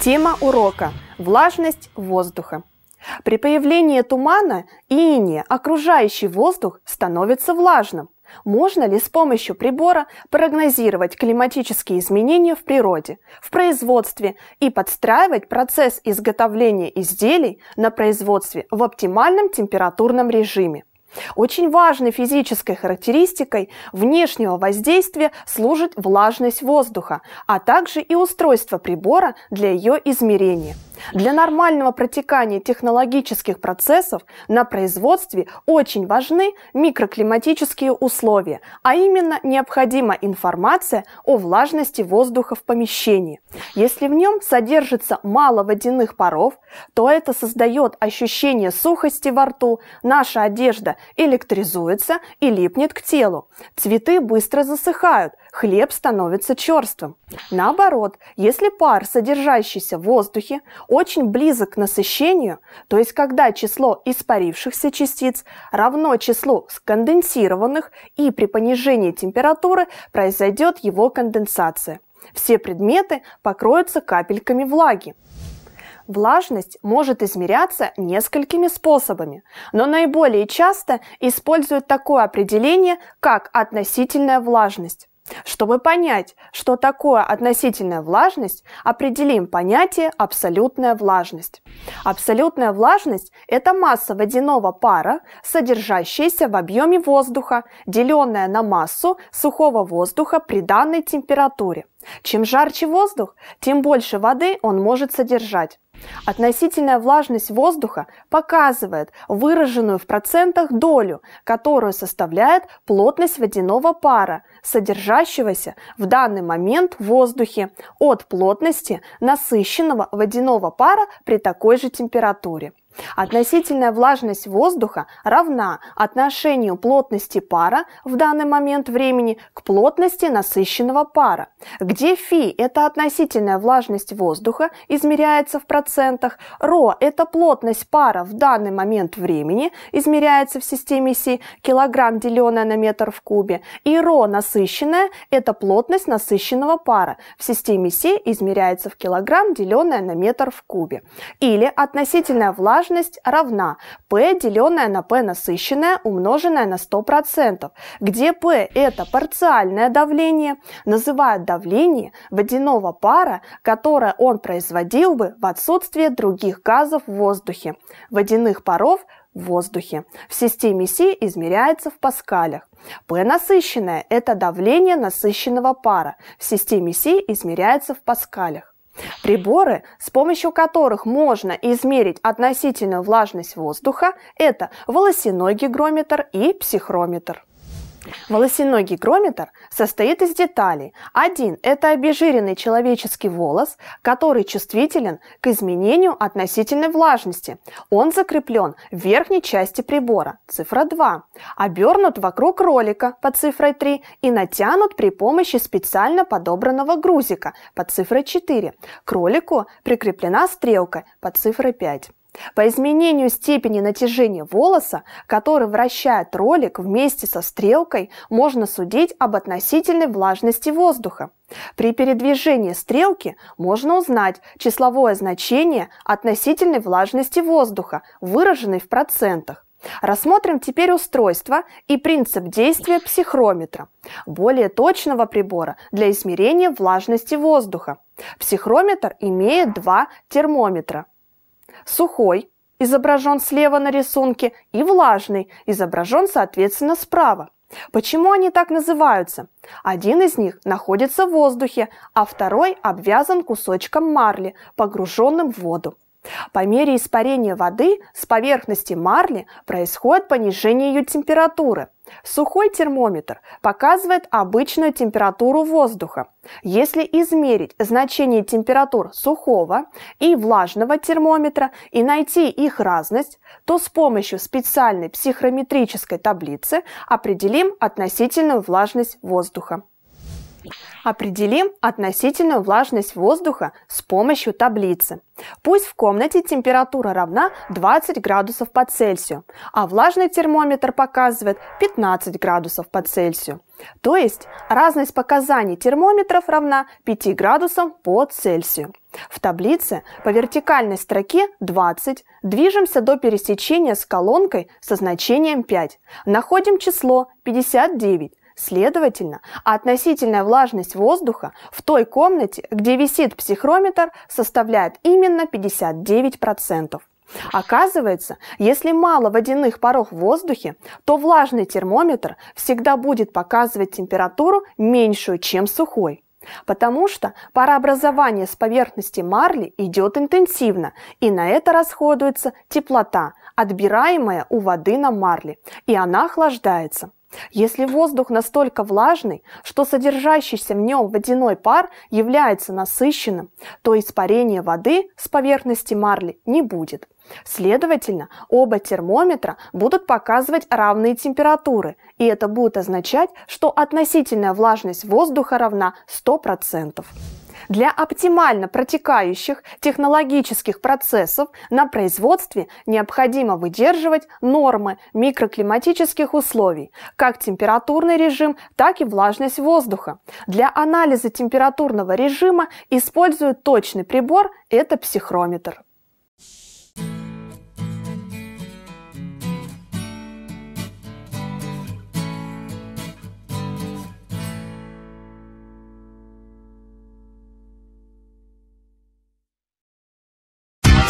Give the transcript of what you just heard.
Тема урока – влажность воздуха. При появлении тумана и иния окружающий воздух становится влажным. Можно ли с помощью прибора прогнозировать климатические изменения в природе, в производстве и подстраивать процесс изготовления изделий на производстве в оптимальном температурном режиме? Очень важной физической характеристикой внешнего воздействия служит влажность воздуха, а также и устройство прибора для ее измерения – для нормального протекания технологических процессов на производстве очень важны микроклиматические условия, а именно необходима информация о влажности воздуха в помещении. Если в нем содержится мало водяных паров, то это создает ощущение сухости во рту, наша одежда электризуется и липнет к телу. Цветы быстро засыхают, хлеб становится черствым. Наоборот, если пар, содержащийся в воздухе, очень близок к насыщению, то есть когда число испарившихся частиц равно числу сконденсированных и при понижении температуры произойдет его конденсация. Все предметы покроются капельками влаги. Влажность может измеряться несколькими способами, но наиболее часто используют такое определение, как относительная влажность. Чтобы понять, что такое относительная влажность, определим понятие абсолютная влажность. Абсолютная влажность – это масса водяного пара, содержащаяся в объеме воздуха, деленная на массу сухого воздуха при данной температуре. Чем жарче воздух, тем больше воды он может содержать. Относительная влажность воздуха показывает выраженную в процентах долю, которую составляет плотность водяного пара, содержащегося в данный момент в воздухе, от плотности насыщенного водяного пара при такой же температуре. Относительная влажность воздуха равна отношению плотности пара в данный момент времени к плотности насыщенного пара, где φ – это относительная влажность воздуха, измеряется в процентах, ρ – это плотность пара в данный момент времени, измеряется в системе Си, килограмм, деленное на метр в кубе, и ρ насыщенная – это плотность насыщенного пара, в системе Си измеряется в килограмм, деленное на метр в кубе. Или относительная влажность влажность равна P, деленное на P насыщенное, умноженное на 100%, где P – это парциальное давление, называют давление водяного пара, которое он производил бы в отсутствие других газов в воздухе, водяных паров в воздухе. В системе Си измеряется в паскалях. P насыщенное – это давление насыщенного пара. В системе Си измеряется в паскалях. Приборы, с помощью которых можно измерить относительную влажность воздуха, это волосяной гигрометр и психрометр. Волосиногий грометр состоит из деталей. Один – это обезжиренный человеческий волос, который чувствителен к изменению относительной влажности. Он закреплен в верхней части прибора, цифра 2, обернут вокруг ролика (под цифрой 3 и натянут при помощи специально подобранного грузика (под цифрой 4. К ролику прикреплена стрелка (под цифрой 5. По изменению степени натяжения волоса, который вращает ролик вместе со стрелкой, можно судить об относительной влажности воздуха. При передвижении стрелки можно узнать числовое значение относительной влажности воздуха, выраженной в процентах. Рассмотрим теперь устройство и принцип действия психрометра, более точного прибора для измерения влажности воздуха. Психрометр имеет два термометра – Сухой изображен слева на рисунке и влажный изображен, соответственно, справа. Почему они так называются? Один из них находится в воздухе, а второй обвязан кусочком марли, погруженным в воду. По мере испарения воды с поверхности марли происходит понижение ее температуры. Сухой термометр показывает обычную температуру воздуха. Если измерить значение температур сухого и влажного термометра и найти их разность, то с помощью специальной психрометрической таблицы определим относительную влажность воздуха. Определим относительную влажность воздуха с помощью таблицы. Пусть в комнате температура равна 20 градусов по Цельсию, а влажный термометр показывает 15 градусов по Цельсию. То есть разность показаний термометров равна 5 градусам по Цельсию. В таблице по вертикальной строке 20 движемся до пересечения с колонкой со значением 5. Находим число 59 Следовательно, относительная влажность воздуха в той комнате, где висит психрометр, составляет именно 59%. Оказывается, если мало водяных паров в воздухе, то влажный термометр всегда будет показывать температуру меньшую, чем сухой. Потому что парообразование с поверхности марли идет интенсивно, и на это расходуется теплота, отбираемая у воды на марле, и она охлаждается. Если воздух настолько влажный, что содержащийся в нем водяной пар является насыщенным, то испарения воды с поверхности марли не будет. Следовательно, оба термометра будут показывать равные температуры, и это будет означать, что относительная влажность воздуха равна 100%. Для оптимально протекающих технологических процессов на производстве необходимо выдерживать нормы микроклиматических условий, как температурный режим, так и влажность воздуха. Для анализа температурного режима используют точный прибор – это психрометр.